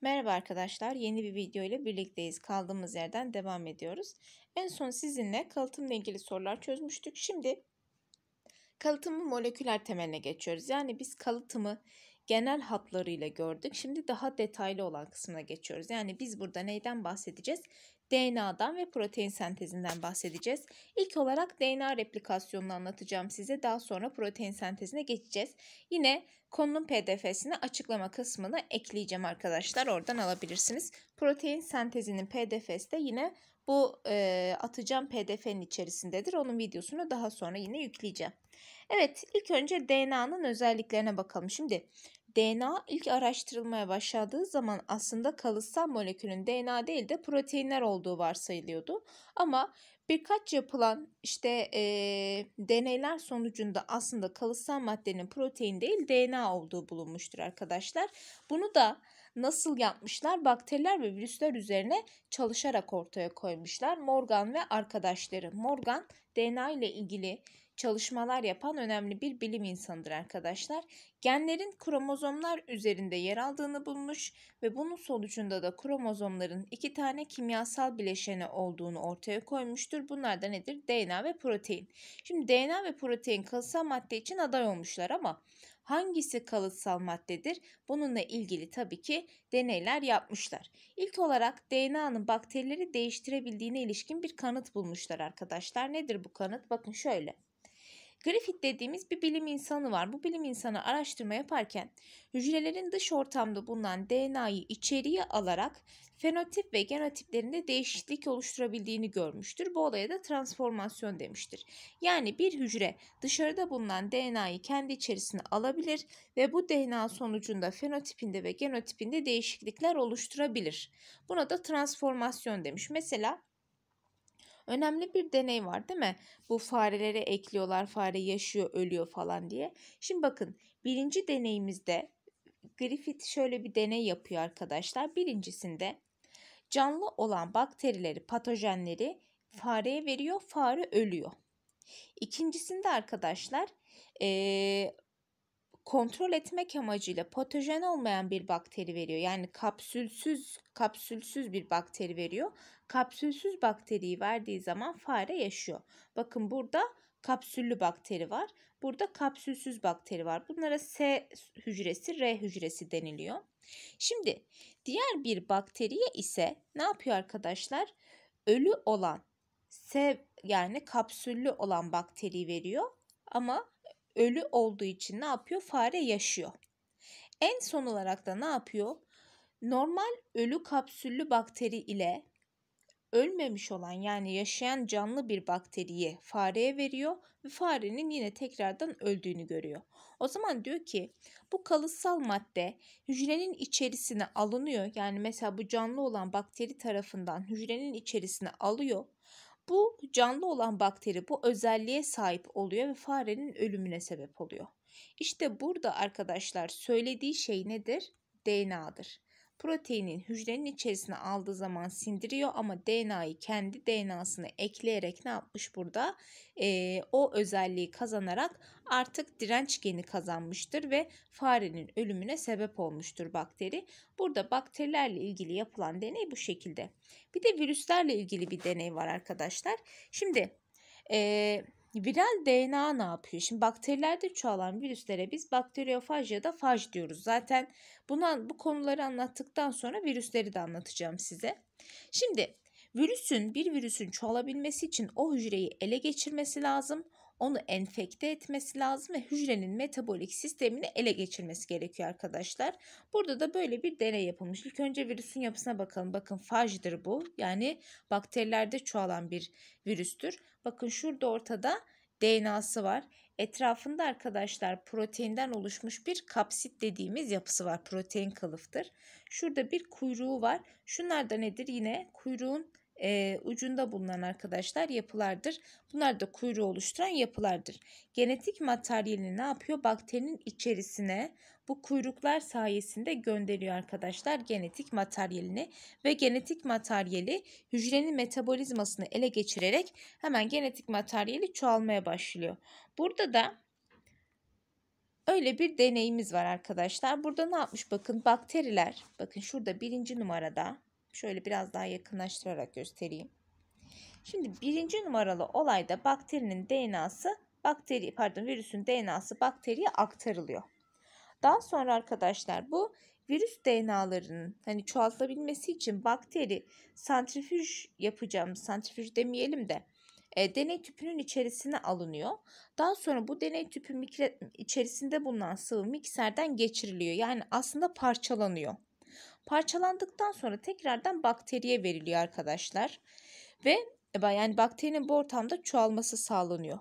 Merhaba arkadaşlar, yeni bir video ile birlikteyiz. Kaldığımız yerden devam ediyoruz. En son sizinle kalıtımla ilgili sorular çözmüştük. Şimdi kalıtımı moleküler temeline geçiyoruz. Yani biz kalıtımı genel hatlarıyla gördük. Şimdi daha detaylı olan kısmına geçiyoruz. Yani biz burada neyden bahsedeceğiz? DNA'dan ve protein sentezinden bahsedeceğiz. İlk olarak DNA replikasyonunu anlatacağım size. Daha sonra protein sentezine geçeceğiz. Yine konunun PDF'sini açıklama kısmına ekleyeceğim arkadaşlar. Oradan alabilirsiniz. Protein sentezinin PDF'si de yine bu e, atacağım PDF'nin içerisindedir. Onun videosunu daha sonra yine yükleyeceğim. Evet, ilk önce DNA'nın özelliklerine bakalım. Şimdi DNA ilk araştırılmaya başladığı zaman aslında kalıtsal molekülün DNA değil de proteinler olduğu varsayılıyordu. Ama birkaç yapılan işte e, deneyler sonucunda aslında kalıtsal maddenin protein değil DNA olduğu bulunmuştur arkadaşlar. Bunu da nasıl yapmışlar? Bakteriler ve virüsler üzerine çalışarak ortaya koymuşlar. Morgan ve arkadaşları. Morgan DNA ile ilgili çalışmalar yapan önemli bir bilim insanıdır arkadaşlar. Genlerin kromozomlar üzerinde yer aldığını bulmuş ve bunun sonucunda da kromozomların iki tane kimyasal bileşeni olduğunu ortaya koymuştur. Bunlar da nedir? DNA ve protein. Şimdi DNA ve protein kalıtsal madde için aday olmuşlar ama hangisi kalıtsal maddedir? Bununla ilgili tabii ki deneyler yapmışlar. İlk olarak DNA'nın bakterileri değiştirebildiğine ilişkin bir kanıt bulmuşlar arkadaşlar. Nedir bu kanıt? Bakın şöyle. Griffith dediğimiz bir bilim insanı var. Bu bilim insanı araştırma yaparken hücrelerin dış ortamda bulunan DNA'yı içeriye alarak fenotip ve genotiplerinde değişiklik oluşturabildiğini görmüştür. Bu olaya da transformasyon demiştir. Yani bir hücre dışarıda bulunan DNA'yı kendi içerisine alabilir ve bu DNA sonucunda fenotipinde ve genotipinde değişiklikler oluşturabilir. Buna da transformasyon demiş. Mesela önemli bir deney var değil mi? Bu farelere ekliyorlar fare yaşıyor ölüyor falan diye. Şimdi bakın birinci deneyimizde Griffith şöyle bir deney yapıyor arkadaşlar. Birincisinde canlı olan bakterileri, patojenleri fareye veriyor, fare ölüyor. İkincisinde arkadaşlar e, kontrol etmek amacıyla patojen olmayan bir bakteri veriyor. Yani kapsülsüz kapsülsüz bir bakteri veriyor kapsülsüz bakteriyi verdiği zaman fare yaşıyor. Bakın burada kapsüllü bakteri var. Burada kapsülsüz bakteri var. Bunlara S hücresi, R hücresi deniliyor. Şimdi diğer bir bakteriye ise ne yapıyor arkadaşlar? Ölü olan S yani kapsüllü olan bakteri veriyor ama ölü olduğu için ne yapıyor? Fare yaşıyor. En son olarak da ne yapıyor? Normal ölü kapsüllü bakteri ile ölmemiş olan yani yaşayan canlı bir bakteriyi fareye veriyor ve farenin yine tekrardan öldüğünü görüyor. O zaman diyor ki bu kalıtsal madde hücrenin içerisine alınıyor. Yani mesela bu canlı olan bakteri tarafından hücrenin içerisine alıyor. Bu canlı olan bakteri bu özelliğe sahip oluyor ve farenin ölümüne sebep oluyor. İşte burada arkadaşlar söylediği şey nedir? DNA'dır proteinin hücrenin içerisine aldığı zaman sindiriyor ama DNA'yı kendi DNA'sını ekleyerek ne yapmış burada? E, o özelliği kazanarak artık direnç geni kazanmıştır ve farenin ölümüne sebep olmuştur bakteri. Burada bakterilerle ilgili yapılan deney bu şekilde. Bir de virüslerle ilgili bir deney var arkadaşlar. Şimdi... E, Viral DNA ne yapıyor? Şimdi bakterilerde çoğalan virüslere biz bakteriyofaj ya da faj diyoruz. Zaten buna, bu konuları anlattıktan sonra virüsleri de anlatacağım size. Şimdi virüsün bir virüsün çoğalabilmesi için o hücreyi ele geçirmesi lazım. Onu enfekte etmesi lazım ve hücrenin metabolik sistemini ele geçirmesi gerekiyor arkadaşlar. Burada da böyle bir deney yapılmış. İlk önce virüsün yapısına bakalım. Bakın fajdır bu. Yani bakterilerde çoğalan bir virüstür. Bakın şurada ortada DNA'sı var. Etrafında arkadaşlar proteinden oluşmuş bir kapsit dediğimiz yapısı var. Protein kalıftır. Şurada bir kuyruğu var. Şunlar da nedir? Yine kuyruğun e, ucunda bulunan arkadaşlar yapılardır. Bunlar da kuyruğu oluşturan yapılardır. Genetik materyalini ne yapıyor? Bakterinin içerisine bu kuyruklar sayesinde gönderiyor arkadaşlar genetik materyalini ve genetik materyali hücrenin metabolizmasını ele geçirerek hemen genetik materyali çoğalmaya başlıyor. Burada da Öyle bir deneyimiz var arkadaşlar. Burada ne yapmış? Bakın bakteriler. Bakın şurada birinci numarada Şöyle biraz daha yakınlaştırarak göstereyim. Şimdi birinci numaralı olayda bakterinin DNA'sı bakteri pardon virüsün DNA'sı bakteriye aktarılıyor. Daha sonra arkadaşlar bu virüs DNA'larının hani çoğaltabilmesi için bakteri santrifüj yapacağımız santrifüj demeyelim de e, deney tüpünün içerisine alınıyor. Daha sonra bu deney tüpü mikro, içerisinde bulunan sıvı mikserden geçiriliyor. Yani aslında parçalanıyor. Parçalandıktan sonra tekrardan bakteriye veriliyor arkadaşlar. Ve e, yani bakterinin bu ortamda çoğalması sağlanıyor.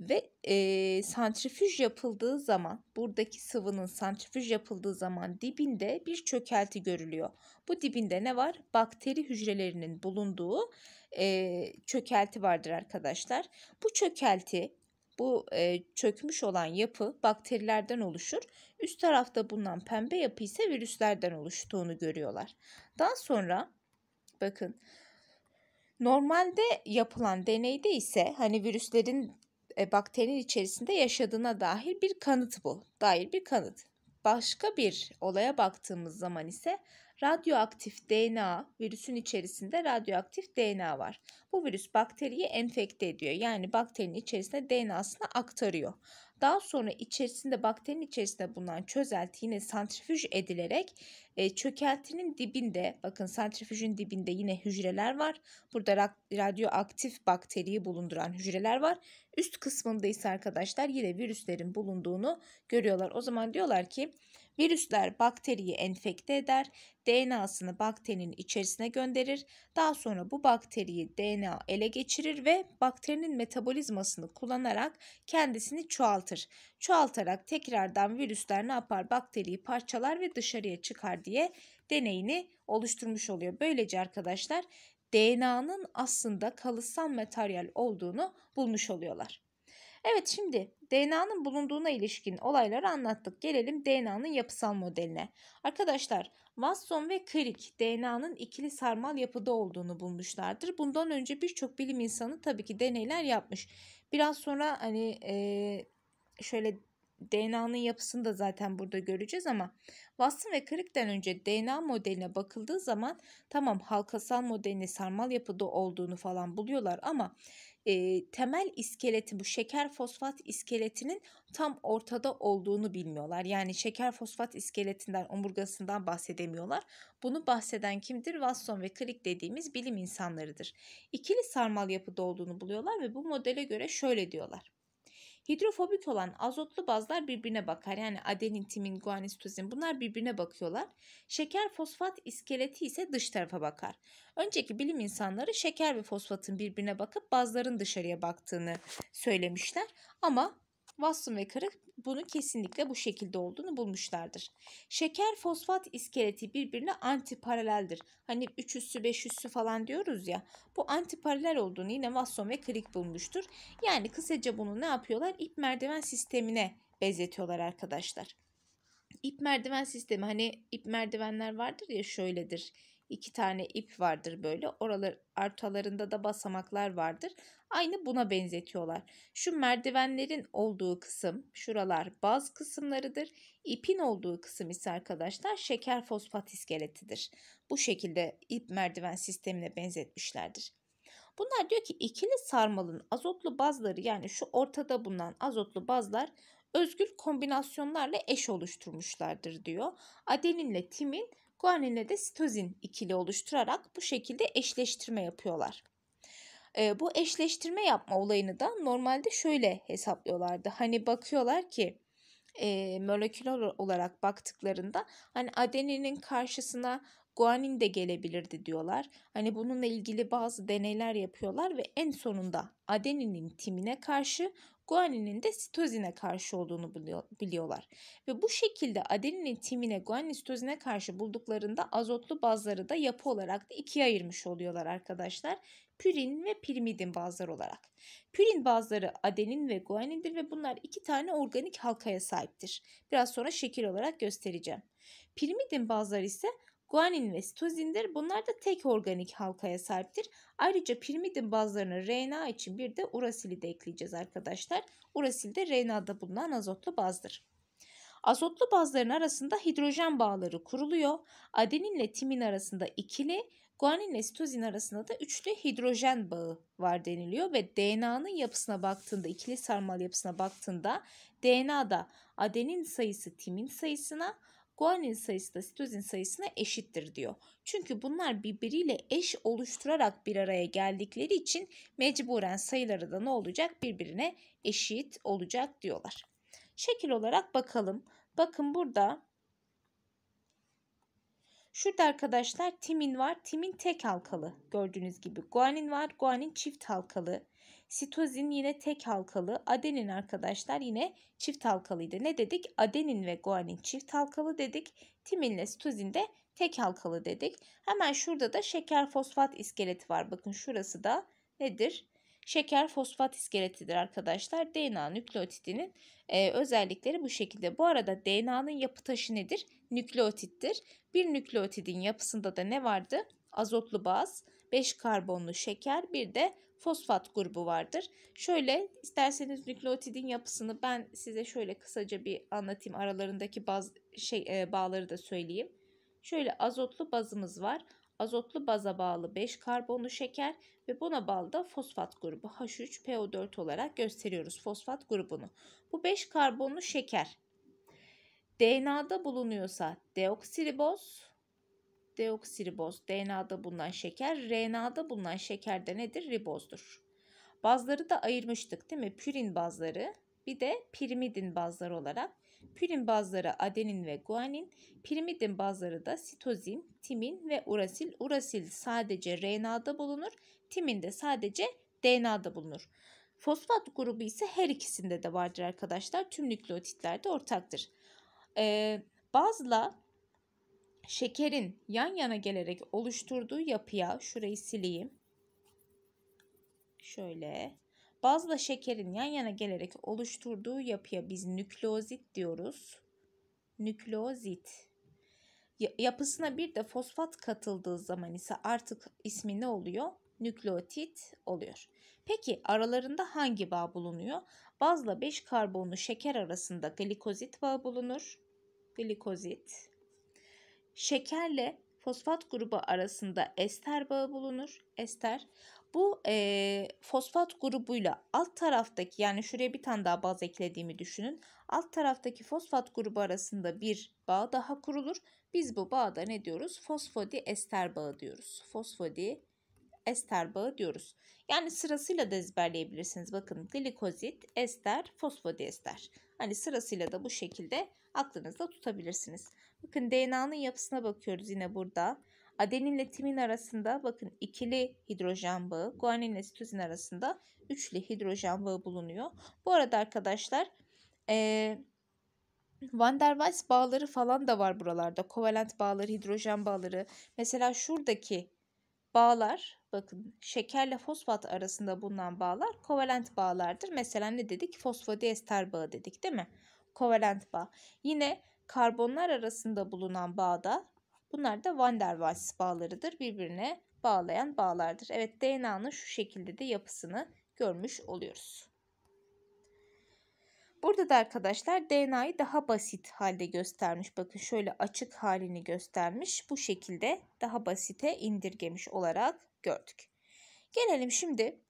Ve e, santrifüj yapıldığı zaman buradaki sıvının santrifüj yapıldığı zaman dibinde bir çökelti görülüyor. Bu dibinde ne var? Bakteri hücrelerinin bulunduğu e, çökelti vardır arkadaşlar. Bu çökelti bu e, çökmüş olan yapı bakterilerden oluşur. Üst tarafta bulunan pembe yapı ise virüslerden oluştuğunu görüyorlar. Daha sonra bakın normalde yapılan deneyde ise hani virüslerin e, bakterinin içerisinde yaşadığına dair bir kanıt bu. Dair bir kanıt. Başka bir olaya baktığımız zaman ise radyoaktif DNA, virüsün içerisinde radyoaktif DNA var. Bu virüs bakteriyi enfekte ediyor. Yani bakterinin içerisinde DNA'sını aktarıyor. Daha sonra içerisinde bakterinin içerisinde bulunan çözelti yine santrifüj edilerek e, çökeltinin dibinde bakın santrifüjün dibinde yine hücreler var. Burada radyoaktif bakteriyi bulunduran hücreler var. Üst kısmında ise arkadaşlar yine virüslerin bulunduğunu görüyorlar. O zaman diyorlar ki Virüsler bakteriyi enfekte eder, DNA'sını bakterinin içerisine gönderir. Daha sonra bu bakteriyi DNA ele geçirir ve bakterinin metabolizmasını kullanarak kendisini çoğaltır. Çoğaltarak tekrardan virüsler ne yapar? Bakteriyi parçalar ve dışarıya çıkar diye deneyini oluşturmuş oluyor. Böylece arkadaşlar DNA'nın aslında kalıtsal materyal olduğunu bulmuş oluyorlar. Evet şimdi DNA'nın bulunduğuna ilişkin olayları anlattık. Gelelim DNA'nın yapısal modeline. Arkadaşlar Watson ve Crick DNA'nın ikili sarmal yapıda olduğunu bulmuşlardır. Bundan önce birçok bilim insanı tabii ki deneyler yapmış. Biraz sonra hani e, şöyle DNA'nın yapısını da zaten burada göreceğiz ama Watson ve Crick'ten önce DNA modeline bakıldığı zaman tamam halkasal modelini sarmal yapıda olduğunu falan buluyorlar ama e, temel iskeleti bu şeker fosfat iskeletinin tam ortada olduğunu bilmiyorlar. Yani şeker fosfat iskeletinden omurgasından bahsedemiyorlar. Bunu bahseden kimdir? Watson ve Crick dediğimiz bilim insanlarıdır. İkili sarmal yapıda olduğunu buluyorlar ve bu modele göre şöyle diyorlar. Hidrofobik olan azotlu bazlar birbirine bakar. Yani adenin, timin, guanin, sitozin bunlar birbirine bakıyorlar. Şeker fosfat iskeleti ise dış tarafa bakar. Önceki bilim insanları şeker ve fosfatın birbirine bakıp bazların dışarıya baktığını söylemişler. Ama Watson ve Crick bunu kesinlikle bu şekilde olduğunu bulmuşlardır. Şeker fosfat iskeleti birbirine antiparaleldir. Hani 3 üssü 5 üssü falan diyoruz ya. Bu antiparalel olduğunu yine Watson ve Crick bulmuştur. Yani kısaca bunu ne yapıyorlar? İp merdiven sistemine benzetiyorlar arkadaşlar. İp merdiven sistemi hani ip merdivenler vardır ya şöyledir iki tane ip vardır böyle. Oralar artalarında da basamaklar vardır. Aynı buna benzetiyorlar. Şu merdivenlerin olduğu kısım, şuralar baz kısımlarıdır. İpin olduğu kısım ise arkadaşlar şeker fosfat iskeletidir. Bu şekilde ip merdiven sistemine benzetmişlerdir. Bunlar diyor ki ikili sarmalın azotlu bazları yani şu ortada bulunan azotlu bazlar özgül kombinasyonlarla eş oluşturmuşlardır diyor. Adeninle timin guaninle de sitozin ikili oluşturarak bu şekilde eşleştirme yapıyorlar. E, bu eşleştirme yapma olayını da normalde şöyle hesaplıyorlardı. Hani bakıyorlar ki e, moleküler olarak baktıklarında hani adeninin karşısına guanin de gelebilirdi diyorlar. Hani bununla ilgili bazı deneyler yapıyorlar ve en sonunda adeninin timine karşı guaninin de sitozine karşı olduğunu biliyorlar. Ve bu şekilde adeninin timine guanin sitozine karşı bulduklarında azotlu bazları da yapı olarak da ikiye ayırmış oluyorlar arkadaşlar. Pürin ve pirimidin bazları olarak. Pürin bazları adenin ve guanindir ve bunlar iki tane organik halkaya sahiptir. Biraz sonra şekil olarak göstereceğim. Pirimidin bazları ise guanin ve sitozindir. Bunlar da tek organik halkaya sahiptir. Ayrıca pirimidin bazılarına RNA için bir de urasili de ekleyeceğiz arkadaşlar. Urasil de RNA'da bulunan azotlu bazdır. Azotlu bazların arasında hidrojen bağları kuruluyor. Adeninle timin arasında ikili, guaninle sitozin arasında da üçlü hidrojen bağı var deniliyor ve DNA'nın yapısına baktığında, ikili sarmal yapısına baktığında DNA'da adenin sayısı timin sayısına, guanin sayısı da sitozin sayısına eşittir diyor. Çünkü bunlar birbiriyle eş oluşturarak bir araya geldikleri için mecburen sayıları da ne olacak? Birbirine eşit olacak diyorlar. Şekil olarak bakalım. Bakın burada Şurada arkadaşlar timin var. Timin tek halkalı. Gördüğünüz gibi guanin var. Guanin çift halkalı. Sitozin yine tek halkalı, adenin arkadaşlar yine çift halkalıydı. Ne dedik? Adenin ve guanin çift halkalı dedik. Timinle sitozin de tek halkalı dedik. Hemen şurada da şeker fosfat iskeleti var. Bakın şurası da nedir? Şeker fosfat iskeletidir arkadaşlar. DNA nükleotidinin e, özellikleri bu şekilde. Bu arada DNA'nın yapı taşı nedir? Nükleotittir. Bir nükleotidin yapısında da ne vardı? Azotlu baz, 5 karbonlu şeker, bir de fosfat grubu vardır. Şöyle isterseniz nükleotidin yapısını ben size şöyle kısaca bir anlatayım. Aralarındaki baz şey e, bağları da söyleyeyim. Şöyle azotlu bazımız var. Azotlu baza bağlı 5 karbonlu şeker ve buna bağlı da fosfat grubu H3PO4 olarak gösteriyoruz fosfat grubunu. Bu 5 karbonlu şeker DNA'da bulunuyorsa deoksiriboz, deoksiriboz, DNA'da bulunan şeker, RNA'da bulunan şekerde nedir? Ribozdur. Bazları da ayırmıştık değil mi? Pürin bazları bir de pirimidin bazları olarak. Pürin bazları adenin ve guanin, pirimidin bazları da sitozin, timin ve urasil. Urasil sadece RNA'da bulunur, timin de sadece DNA'da bulunur. Fosfat grubu ise her ikisinde de vardır arkadaşlar. Tüm nükleotitlerde ortaktır. Ee, bazla şekerin yan yana gelerek oluşturduğu yapıya şurayı sileyim. Şöyle bazla şekerin yan yana gelerek oluşturduğu yapıya biz nükleozit diyoruz. Nükleozit. Yapısına bir de fosfat katıldığı zaman ise artık ismi ne oluyor? Nükleotit oluyor. Peki aralarında hangi bağ bulunuyor? Bazla 5 karbonlu şeker arasında glikozit bağı bulunur. Glikozit şekerle fosfat grubu arasında ester bağı bulunur. Ester bu e, fosfat grubuyla alt taraftaki yani şuraya bir tane daha baz eklediğimi düşünün. Alt taraftaki fosfat grubu arasında bir bağ daha kurulur. Biz bu bağda ne diyoruz? Fosfodiester bağı diyoruz. Fosfodi ester bağı diyoruz. Yani sırasıyla da ezberleyebilirsiniz. Bakın glikozit, ester, fosfodiester. Hani sırasıyla da bu şekilde aklınızda tutabilirsiniz. Bakın DNA'nın yapısına bakıyoruz yine burada. Adeninle timin arasında bakın ikili hidrojen bağı, guaninle sitozin arasında üçlü hidrojen bağı bulunuyor. Bu arada arkadaşlar ee, Van der Waals bağları falan da var buralarda. Kovalent bağları, hidrojen bağları. Mesela şuradaki bağlar bakın şekerle fosfat arasında bulunan bağlar kovalent bağlardır. Mesela ne dedik? Fosfodiester bağı dedik değil mi? Kovalent bağ. Yine karbonlar arasında bulunan bağda bunlar da van der Waals bağlarıdır. Birbirine bağlayan bağlardır. Evet DNA'nın şu şekilde de yapısını görmüş oluyoruz. Burada da arkadaşlar DNA'yı daha basit halde göstermiş. Bakın şöyle açık halini göstermiş. Bu şekilde daha basite indirgemiş olarak gördük. Gelelim şimdi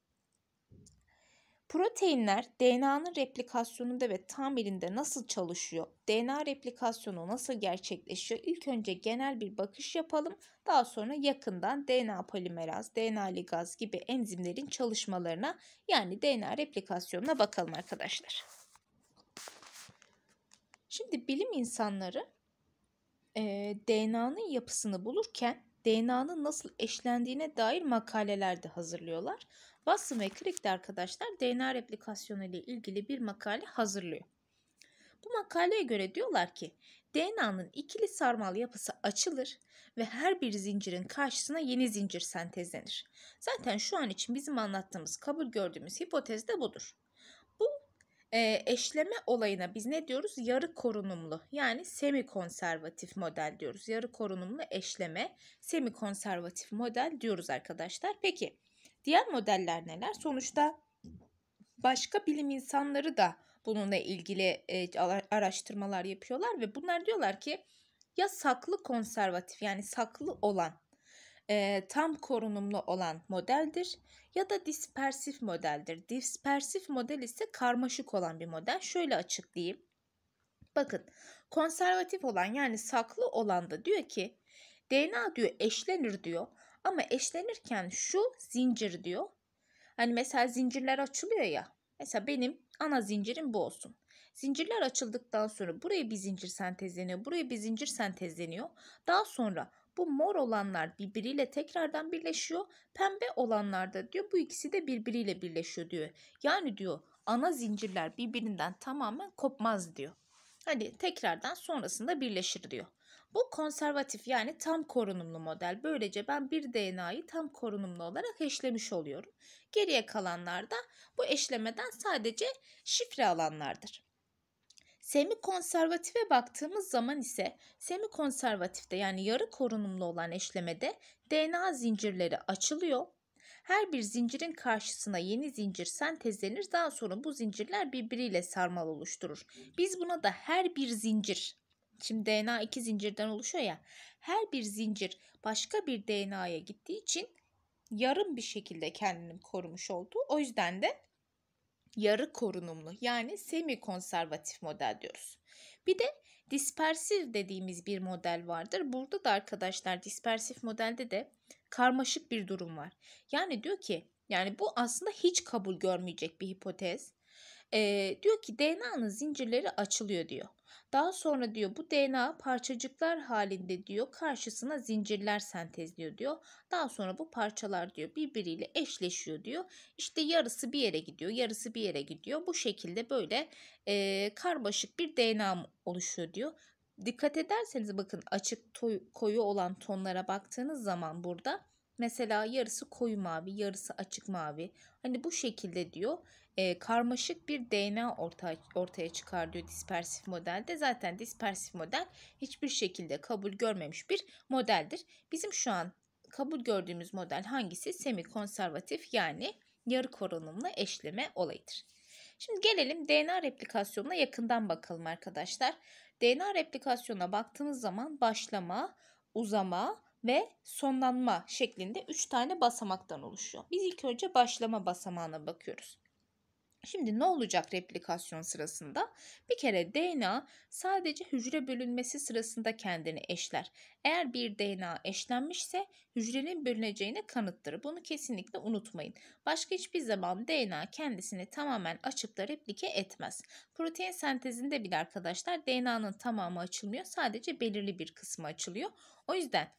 Proteinler DNA'nın replikasyonunda ve tamirinde nasıl çalışıyor? DNA replikasyonu nasıl gerçekleşiyor? İlk önce genel bir bakış yapalım. Daha sonra yakından DNA polimeraz, DNA ligaz gibi enzimlerin çalışmalarına yani DNA replikasyonuna bakalım arkadaşlar. Şimdi bilim insanları e, DNA'nın yapısını bulurken DNA'nın nasıl eşlendiğine dair makaleler de hazırlıyorlar. Watson ve Crick de arkadaşlar DNA replikasyonu ile ilgili bir makale hazırlıyor. Bu makaleye göre diyorlar ki DNA'nın ikili sarmal yapısı açılır ve her bir zincirin karşısına yeni zincir sentezlenir. Zaten şu an için bizim anlattığımız kabul gördüğümüz hipotez de budur. Bu e, eşleme olayına biz ne diyoruz? Yarı korunumlu yani semi konservatif model diyoruz. Yarı korunumlu eşleme semi konservatif model diyoruz arkadaşlar. Peki Diğer modeller neler? Sonuçta başka bilim insanları da bununla ilgili e, araştırmalar yapıyorlar ve bunlar diyorlar ki ya saklı konservatif yani saklı olan e, tam korunumlu olan modeldir ya da dispersif modeldir. Dispersif model ise karmaşık olan bir model. Şöyle açıklayayım. Bakın konservatif olan yani saklı olan da diyor ki DNA diyor eşlenir diyor ama eşlenirken şu zincir diyor. Hani mesela zincirler açılıyor ya. Mesela benim ana zincirim bu olsun. Zincirler açıldıktan sonra buraya bir zincir sentezleniyor. Buraya bir zincir sentezleniyor. Daha sonra bu mor olanlar birbiriyle tekrardan birleşiyor. Pembe olanlar da diyor bu ikisi de birbiriyle birleşiyor diyor. Yani diyor ana zincirler birbirinden tamamen kopmaz diyor. Hani tekrardan sonrasında birleşir diyor. Bu konservatif yani tam korunumlu model. Böylece ben bir DNA'yı tam korunumlu olarak eşlemiş oluyorum. Geriye kalanlar da bu eşlemeden sadece şifre alanlardır. Semi konservatife baktığımız zaman ise semi konservatifte yani yarı korunumlu olan eşlemede DNA zincirleri açılıyor. Her bir zincirin karşısına yeni zincir sentezlenir. Daha sonra bu zincirler birbiriyle sarmal oluşturur. Biz buna da her bir zincir Şimdi DNA iki zincirden oluşuyor ya. Her bir zincir başka bir DNA'ya gittiği için yarım bir şekilde kendini korumuş oldu. O yüzden de yarı korunumlu yani semi konservatif model diyoruz. Bir de dispersif dediğimiz bir model vardır. Burada da arkadaşlar dispersif modelde de karmaşık bir durum var. Yani diyor ki yani bu aslında hiç kabul görmeyecek bir hipotez. Ee, diyor ki DNA'nın zincirleri açılıyor diyor. Daha sonra diyor bu DNA parçacıklar halinde diyor karşısına zincirler sentezliyor diyor. Daha sonra bu parçalar diyor birbiriyle eşleşiyor diyor. İşte yarısı bir yere gidiyor yarısı bir yere gidiyor. Bu şekilde böyle e, karmaşık bir DNA oluşuyor diyor. Dikkat ederseniz bakın açık toy, koyu olan tonlara baktığınız zaman burada mesela yarısı koyu mavi yarısı açık mavi. Hani bu şekilde diyor e, karmaşık bir DNA orta, ortaya çıkar diyor dispersif modelde. Zaten dispersif model hiçbir şekilde kabul görmemiş bir modeldir. Bizim şu an kabul gördüğümüz model hangisi? Semi konservatif yani yarı korunumlu eşleme olayıdır. Şimdi gelelim DNA replikasyonuna yakından bakalım arkadaşlar. DNA replikasyonuna baktığınız zaman başlama, uzama ve sonlanma şeklinde 3 tane basamaktan oluşuyor. Biz ilk önce başlama basamağına bakıyoruz. Şimdi ne olacak replikasyon sırasında? Bir kere DNA sadece hücre bölünmesi sırasında kendini eşler. Eğer bir DNA eşlenmişse hücrenin bölüneceğine kanıttır. Bunu kesinlikle unutmayın. Başka hiçbir zaman DNA kendisini tamamen açıp da replike etmez. Protein sentezinde bile arkadaşlar DNA'nın tamamı açılmıyor. Sadece belirli bir kısmı açılıyor. O yüzden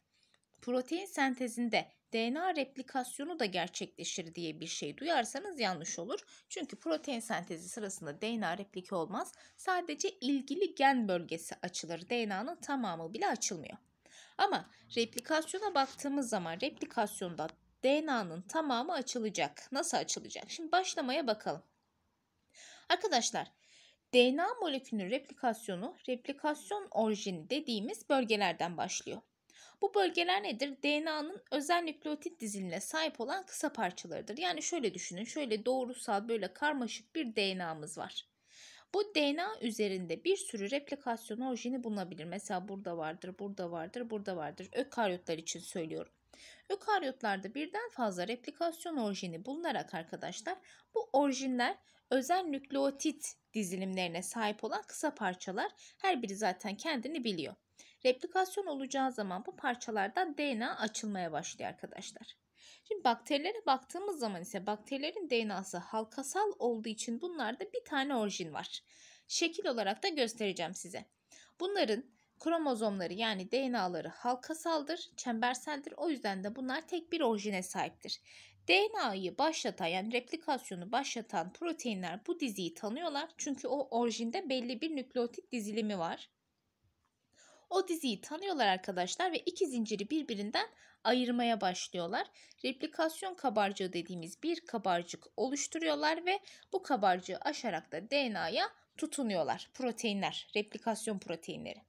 protein sentezinde DNA replikasyonu da gerçekleşir diye bir şey duyarsanız yanlış olur. Çünkü protein sentezi sırasında DNA replike olmaz. Sadece ilgili gen bölgesi açılır. DNA'nın tamamı bile açılmıyor. Ama replikasyona baktığımız zaman replikasyonda DNA'nın tamamı açılacak. Nasıl açılacak? Şimdi başlamaya bakalım. Arkadaşlar DNA molekülünün replikasyonu replikasyon orijini dediğimiz bölgelerden başlıyor. Bu bölgeler nedir? DNA'nın özel nükleotit dizilimine sahip olan kısa parçalarıdır. Yani şöyle düşünün. Şöyle doğrusal böyle karmaşık bir DNA'mız var. Bu DNA üzerinde bir sürü replikasyon orijini bulunabilir. Mesela burada vardır, burada vardır, burada vardır. Ökaryotlar için söylüyorum. Ökaryotlarda birden fazla replikasyon orijini bulunarak arkadaşlar bu orijinler özel nükleotit dizilimlerine sahip olan kısa parçalar her biri zaten kendini biliyor. Replikasyon olacağı zaman bu parçalardan DNA açılmaya başlıyor arkadaşlar. Şimdi bakterilere baktığımız zaman ise bakterilerin DNA'sı halkasal olduğu için bunlarda bir tane orijin var. Şekil olarak da göstereceğim size. Bunların kromozomları yani DNA'ları halkasaldır, çemberseldir. O yüzden de bunlar tek bir orijine sahiptir. DNA'yı başlatan yani replikasyonu başlatan proteinler bu diziyi tanıyorlar. Çünkü o orijinde belli bir nükleotit dizilimi var o diziyi tanıyorlar arkadaşlar ve iki zinciri birbirinden ayırmaya başlıyorlar. Replikasyon kabarcığı dediğimiz bir kabarcık oluşturuyorlar ve bu kabarcığı aşarak da DNA'ya tutunuyorlar. Proteinler, replikasyon proteinleri.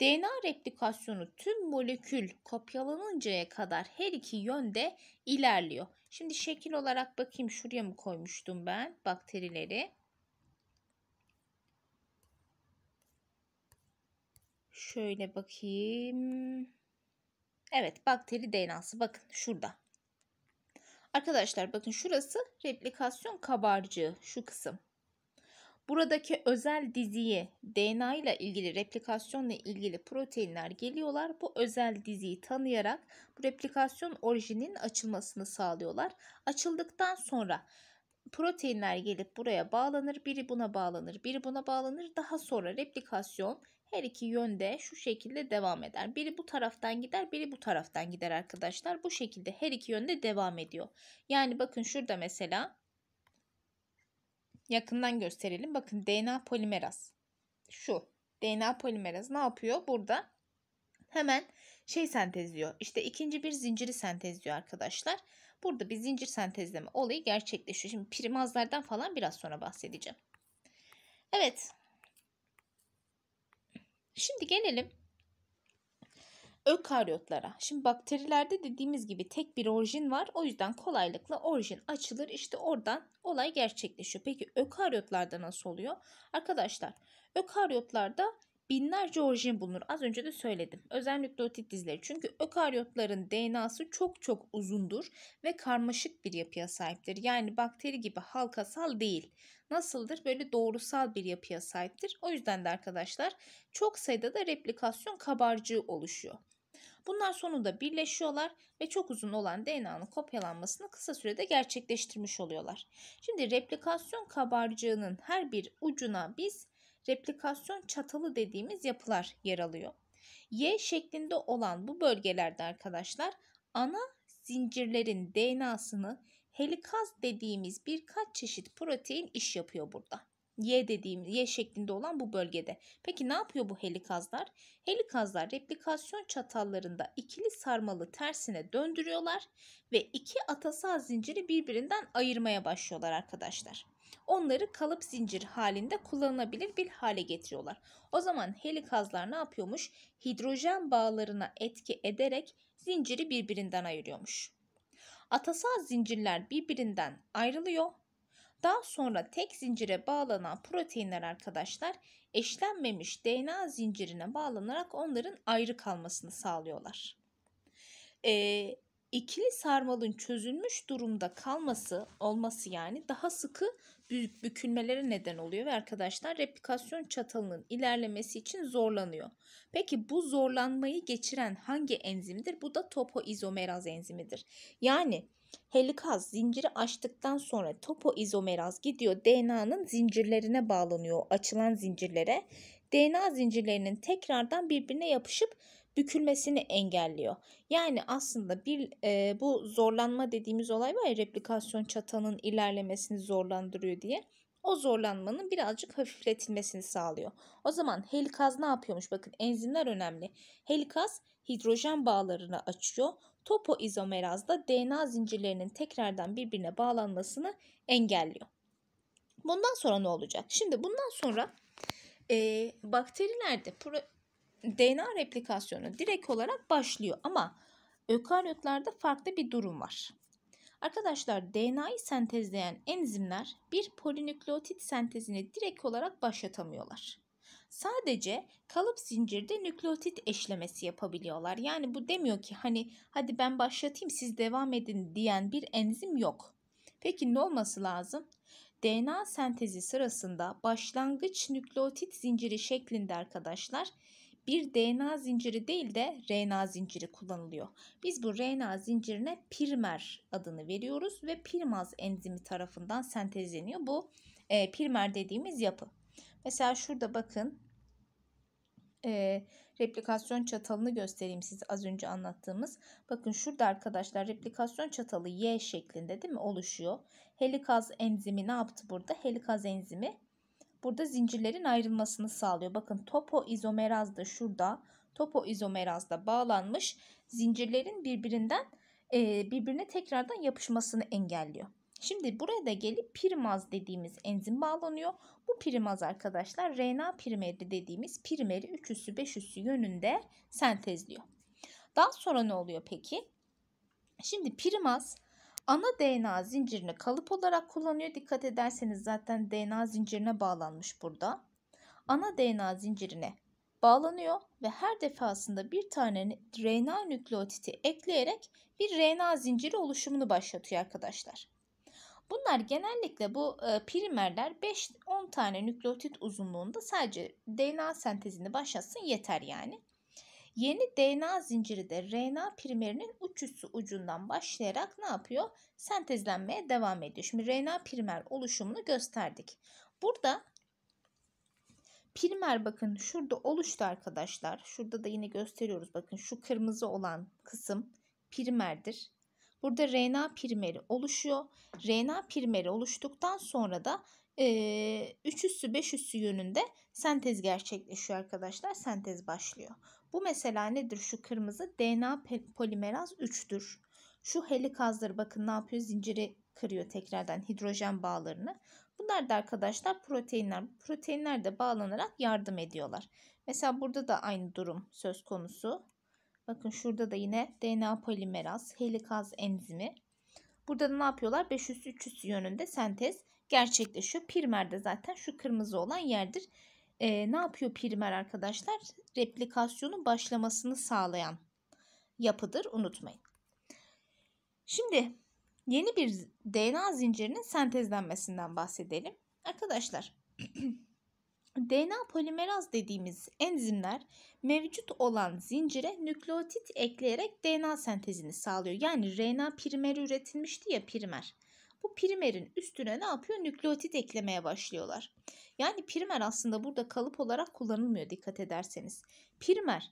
DNA replikasyonu tüm molekül kopyalanıncaya kadar her iki yönde ilerliyor. Şimdi şekil olarak bakayım şuraya mı koymuştum ben bakterileri? Şöyle bakayım. Evet bakteri DNA'sı bakın şurada. Arkadaşlar bakın şurası replikasyon kabarcığı şu kısım. Buradaki özel diziyi DNA ile ilgili replikasyonla ilgili proteinler geliyorlar. Bu özel diziyi tanıyarak bu replikasyon orijinin açılmasını sağlıyorlar. Açıldıktan sonra proteinler gelip buraya bağlanır. Biri buna bağlanır, biri buna bağlanır. Daha sonra replikasyon her iki yönde şu şekilde devam eder. Biri bu taraftan gider, biri bu taraftan gider arkadaşlar. Bu şekilde her iki yönde devam ediyor. Yani bakın şurada mesela yakından gösterelim. Bakın DNA polimeraz. Şu DNA polimeraz ne yapıyor? Burada hemen şey sentezliyor. İşte ikinci bir zinciri sentezliyor arkadaşlar. Burada bir zincir sentezleme olayı gerçekleşiyor. Şimdi primazlardan falan biraz sonra bahsedeceğim. Evet. Şimdi gelelim ökaryotlara. Şimdi bakterilerde dediğimiz gibi tek bir orijin var. O yüzden kolaylıkla orijin açılır. İşte oradan olay gerçekleşiyor. Peki ökaryotlarda nasıl oluyor? Arkadaşlar ökaryotlarda binlerce orijin bulunur. Az önce de söyledim. Özel nükleotit dizleri Çünkü ökaryotların DNA'sı çok çok uzundur ve karmaşık bir yapıya sahiptir. Yani bakteri gibi halkasal değil. Nasıldır? Böyle doğrusal bir yapıya sahiptir. O yüzden de arkadaşlar çok sayıda da replikasyon kabarcığı oluşuyor. Bunlar sonunda birleşiyorlar ve çok uzun olan DNA'nın kopyalanmasını kısa sürede gerçekleştirmiş oluyorlar. Şimdi replikasyon kabarcığının her bir ucuna biz replikasyon çatalı dediğimiz yapılar yer alıyor. Y şeklinde olan bu bölgelerde arkadaşlar ana zincirlerin DNA'sını helikaz dediğimiz birkaç çeşit protein iş yapıyor burada. Y dediğim Y şeklinde olan bu bölgede. Peki ne yapıyor bu helikazlar? Helikazlar replikasyon çatallarında ikili sarmalı tersine döndürüyorlar ve iki atasal zinciri birbirinden ayırmaya başlıyorlar arkadaşlar. Onları kalıp zincir halinde kullanılabilir bir hale getiriyorlar. O zaman helikazlar ne yapıyormuş? Hidrojen bağlarına etki ederek zinciri birbirinden ayırıyormuş. Atasal zincirler birbirinden ayrılıyor daha sonra tek zincire bağlanan proteinler arkadaşlar eşlenmemiş DNA zincirine bağlanarak onların ayrı kalmasını sağlıyorlar. Ee, ikili sarmalın çözülmüş durumda kalması olması yani daha sıkı bükülmelere neden oluyor ve arkadaşlar replikasyon çatalının ilerlemesi için zorlanıyor. Peki bu zorlanmayı geçiren hangi enzimdir? Bu da topoizomeraz enzimidir. Yani helikaz zinciri açtıktan sonra topoizomeraz gidiyor DNA'nın zincirlerine bağlanıyor açılan zincirlere. DNA zincirlerinin tekrardan birbirine yapışıp bükülmesini engelliyor. Yani aslında bir e, bu zorlanma dediğimiz olay var ya replikasyon çatanın ilerlemesini zorlandırıyor diye. O zorlanmanın birazcık hafifletilmesini sağlıyor. O zaman helikaz ne yapıyormuş? Bakın enzimler önemli. Helikaz hidrojen bağlarını açıyor topoizomeraz da DNA zincirlerinin tekrardan birbirine bağlanmasını engelliyor. Bundan sonra ne olacak? Şimdi bundan sonra e, bakterilerde pro, DNA replikasyonu direkt olarak başlıyor ama ökaryotlarda farklı bir durum var. Arkadaşlar DNA'yı sentezleyen enzimler bir polinükleotit sentezini direkt olarak başlatamıyorlar. Sadece kalıp zincirde nükleotit eşlemesi yapabiliyorlar. Yani bu demiyor ki hani hadi ben başlatayım siz devam edin diyen bir enzim yok. Peki ne olması lazım? DNA sentezi sırasında başlangıç nükleotit zinciri şeklinde arkadaşlar bir DNA zinciri değil de RNA zinciri kullanılıyor. Biz bu RNA zincirine primer adını veriyoruz ve primaz enzimi tarafından sentezleniyor. Bu e, primer dediğimiz yapı. Mesela şurada bakın e, replikasyon çatalını göstereyim size az önce anlattığımız. Bakın şurada arkadaşlar replikasyon çatalı Y şeklinde değil mi oluşuyor. Helikaz enzimi ne yaptı burada? Helikaz enzimi burada zincirlerin ayrılmasını sağlıyor. Bakın topoizomeraz da şurada topoizomeraz da bağlanmış zincirlerin birbirinden e, birbirine tekrardan yapışmasını engelliyor. Şimdi buraya da gelip primaz dediğimiz enzim bağlanıyor. Bu primaz arkadaşlar RNA primeri dediğimiz primeri 3 üssü 5 üssü yönünde sentezliyor. Daha sonra ne oluyor peki? Şimdi primaz ana DNA zincirini kalıp olarak kullanıyor. Dikkat ederseniz zaten DNA zincirine bağlanmış burada. Ana DNA zincirine bağlanıyor ve her defasında bir tane RNA nükleotiti ekleyerek bir RNA zinciri oluşumunu başlatıyor arkadaşlar. Bunlar genellikle bu e, primerler 5-10 tane nükleotit uzunluğunda sadece DNA sentezini başlatsın yeter yani. Yeni DNA zinciri de RNA primerinin uç üssü ucundan başlayarak ne yapıyor? Sentezlenmeye devam ediyor. Şimdi RNA primer oluşumunu gösterdik. Burada primer bakın şurada oluştu arkadaşlar. Şurada da yine gösteriyoruz bakın şu kırmızı olan kısım primerdir. Burada RNA primeri oluşuyor. RNA primeri oluştuktan sonra da e, 3 üssü 5 üssü yönünde sentez gerçekleşiyor arkadaşlar. Sentez başlıyor. Bu mesela nedir? Şu kırmızı DNA polimeraz 3'tür. Şu helikazdır bakın ne yapıyor? Zinciri kırıyor tekrardan hidrojen bağlarını. Bunlar da arkadaşlar proteinler. Proteinler de bağlanarak yardım ediyorlar. Mesela burada da aynı durum söz konusu. Bakın şurada da yine DNA polimeraz, helikaz enzimi. Burada da ne yapıyorlar? 500-300 yönünde sentez gerçekleşiyor. Primer de zaten şu kırmızı olan yerdir. Ee, ne yapıyor primer arkadaşlar? Replikasyonun başlamasını sağlayan yapıdır unutmayın. Şimdi yeni bir DNA zincirinin sentezlenmesinden bahsedelim. Arkadaşlar DNA polimeraz dediğimiz enzimler mevcut olan zincire nükleotit ekleyerek DNA sentezini sağlıyor. Yani RNA primeri üretilmişti ya primer. Bu primerin üstüne ne yapıyor? Nükleotit eklemeye başlıyorlar. Yani primer aslında burada kalıp olarak kullanılmıyor dikkat ederseniz. Primer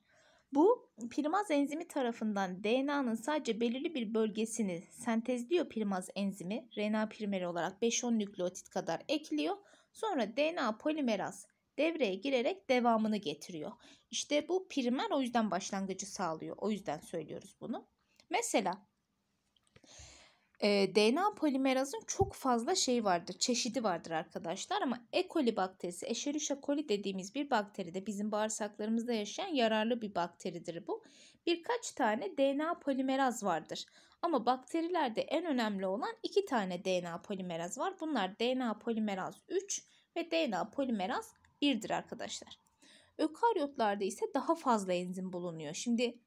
bu primaz enzimi tarafından DNA'nın sadece belirli bir bölgesini sentezliyor primaz enzimi. RNA primeri olarak 5-10 nükleotit kadar ekliyor. Sonra DNA polimeraz devreye girerek devamını getiriyor. İşte bu primer o yüzden başlangıcı sağlıyor. O yüzden söylüyoruz bunu. Mesela e, DNA polimerazın çok fazla şey vardır, çeşidi vardır arkadaşlar ama E. coli bakterisi, Escherichia coli dediğimiz bir bakteri de bizim bağırsaklarımızda yaşayan yararlı bir bakteridir bu. Birkaç tane DNA polimeraz vardır. Ama bakterilerde en önemli olan iki tane DNA polimeraz var. Bunlar DNA polimeraz 3 ve DNA polimeraz 1'dir arkadaşlar. Ökaryotlarda ise daha fazla enzim bulunuyor. Şimdi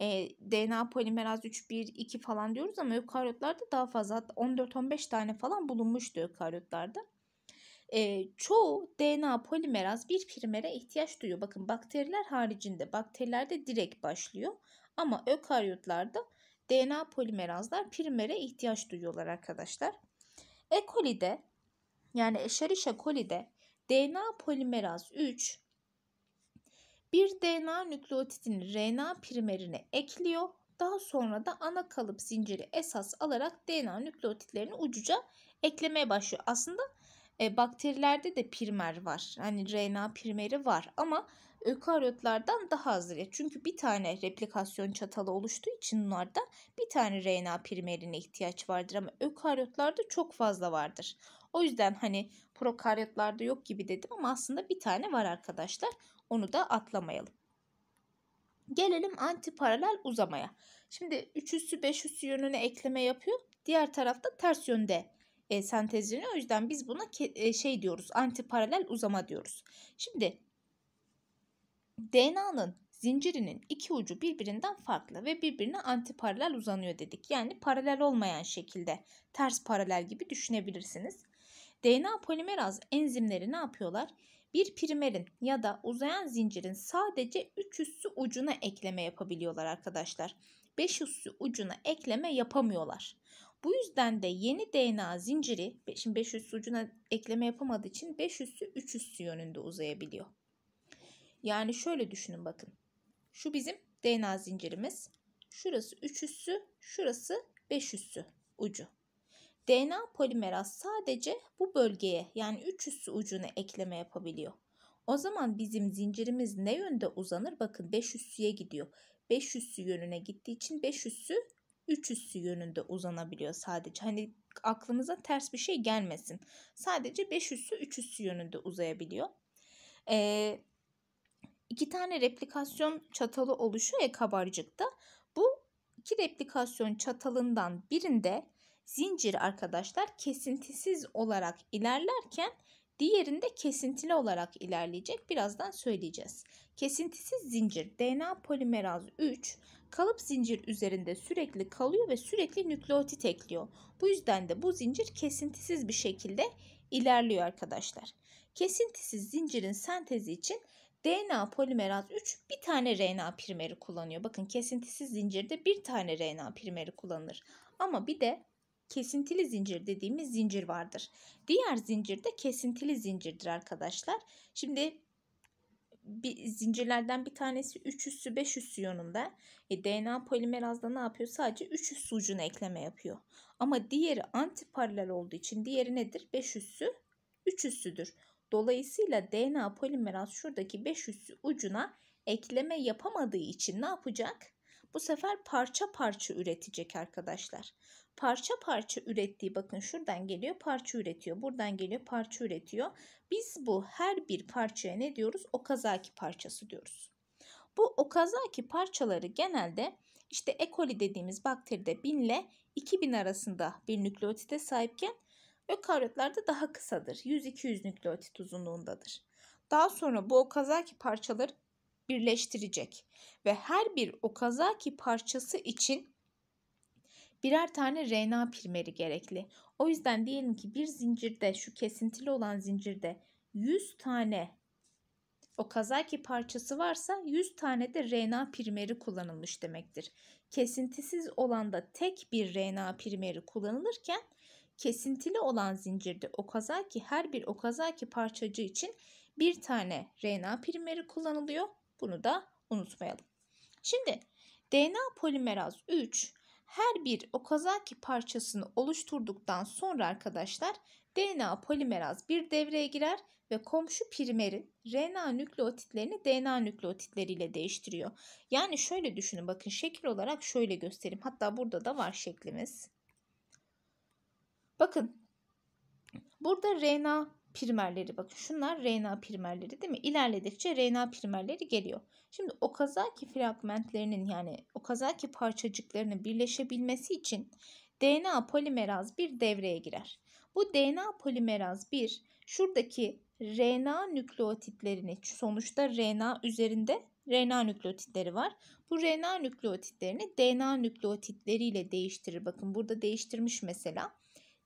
e, DNA polimeraz 3, 1, 2 falan diyoruz ama ökaryotlarda daha fazla 14-15 tane falan bulunmuştu ökaryotlarda. E, çoğu DNA polimeraz bir primere ihtiyaç duyuyor. Bakın bakteriler haricinde bakterilerde direkt başlıyor ama ökaryotlarda DNA polimerazlar primere ihtiyaç duyuyorlar arkadaşlar. E. coli'de yani Escherichia coli'de DNA polimeraz 3 bir DNA nükleotidini RNA primerine ekliyor. Daha sonra da ana kalıp zinciri esas alarak DNA nükleotitlerini ucuca eklemeye başlıyor. Aslında e, bakterilerde de primer var. Hani RNA primeri var ama ökaryotlardan daha az. Çünkü bir tane replikasyon çatalı oluştuğu için onlarda bir tane RNA primerine ihtiyaç vardır ama ökaryotlarda çok fazla vardır. O yüzden hani prokaryotlarda yok gibi dedim ama aslında bir tane var arkadaşlar. Onu da atlamayalım. Gelelim antiparalel uzamaya. Şimdi üçüsü beşüsü yönüne ekleme yapıyor. Diğer tarafta ters yönde e, sentezleniyor. O yüzden biz buna e, şey diyoruz. Antiparalel uzama diyoruz. Şimdi DNA'nın zincirinin iki ucu birbirinden farklı ve birbirine antiparalel uzanıyor dedik. Yani paralel olmayan şekilde ters paralel gibi düşünebilirsiniz. DNA polimeraz enzimleri ne yapıyorlar? Bir primerin ya da uzayan zincirin sadece 3 üssü ucuna ekleme yapabiliyorlar arkadaşlar. 5 üssü ucuna ekleme yapamıyorlar. Bu yüzden de yeni DNA zinciri, şimdi 5 üssü ucuna ekleme yapamadığı için 5 üssü 3 üssü yönünde uzayabiliyor. Yani şöyle düşünün bakın. Şu bizim DNA zincirimiz. Şurası 3 üssü, şurası 5 üssü ucu. DNA polimeraz sadece bu bölgeye yani üç üstü ucuna ekleme yapabiliyor. O zaman bizim zincirimiz ne yönde uzanır? Bakın 5 üstüye gidiyor. 5 üstü yönüne gittiği için 5 üstü 3 üstü yönünde uzanabiliyor sadece. Hani aklınıza ters bir şey gelmesin. Sadece 5 üstü 3 üstü yönünde uzayabiliyor. Ee, iki tane replikasyon çatalı oluşuyor ya kabarcıkta. Bu iki replikasyon çatalından birinde zincir arkadaşlar kesintisiz olarak ilerlerken diğerinde kesintili olarak ilerleyecek. Birazdan söyleyeceğiz. Kesintisiz zincir DNA polimeraz 3 kalıp zincir üzerinde sürekli kalıyor ve sürekli nükleotit ekliyor. Bu yüzden de bu zincir kesintisiz bir şekilde ilerliyor arkadaşlar. Kesintisiz zincirin sentezi için DNA polimeraz 3 bir tane RNA primeri kullanıyor. Bakın kesintisiz zincirde bir tane RNA primeri kullanılır. Ama bir de kesintili zincir dediğimiz zincir vardır. Diğer zincir de kesintili zincirdir arkadaşlar. Şimdi bir zincirlerden bir tanesi 3 üssü 5 üssü yönünde. E, DNA polimerazda ne yapıyor? Sadece 3 üssü ucuna ekleme yapıyor. Ama diğeri antiparalel olduğu için diğeri nedir? 5 üssü 3 üssüdür. Dolayısıyla DNA polimeraz şuradaki 5 üssü ucuna ekleme yapamadığı için ne yapacak? Bu sefer parça parça üretecek arkadaşlar parça parça ürettiği bakın şuradan geliyor parça üretiyor buradan geliyor parça üretiyor. Biz bu her bir parçaya ne diyoruz? Okazaki parçası diyoruz. Bu okazaki parçaları genelde işte E. coli dediğimiz bakteride 1000 ile 2000 arasında bir nükleotide sahipken ökaryotlarda daha kısadır. 100-200 nükleotit uzunluğundadır. Daha sonra bu okazaki parçaları birleştirecek ve her bir okazaki parçası için birer tane RNA primeri gerekli. O yüzden diyelim ki bir zincirde şu kesintili olan zincirde 100 tane o kazaki parçası varsa 100 tane de RNA primeri kullanılmış demektir. Kesintisiz olan da tek bir RNA primeri kullanılırken kesintili olan zincirde o kazaki her bir o kazaki parçacı için bir tane RNA primeri kullanılıyor. Bunu da unutmayalım. Şimdi DNA polimeraz 3 her bir Okazaki parçasını oluşturduktan sonra arkadaşlar DNA polimeraz bir devreye girer ve komşu primerin RNA nükleotitlerini DNA nükleotitleriyle değiştiriyor. Yani şöyle düşünün bakın şekil olarak şöyle göstereyim. Hatta burada da var şeklimiz. Bakın burada RNA primerleri bakın şunlar RNA primerleri değil mi? İlerledikçe RNA primerleri geliyor. Şimdi Okazaki fragmentlerinin yani Okazaki parçacıklarının birleşebilmesi için DNA polimeraz bir devreye girer. Bu DNA polimeraz bir şuradaki RNA nükleotitlerini sonuçta RNA üzerinde RNA nükleotitleri var. Bu RNA nükleotitlerini DNA nükleotitleriyle değiştirir. Bakın burada değiştirmiş mesela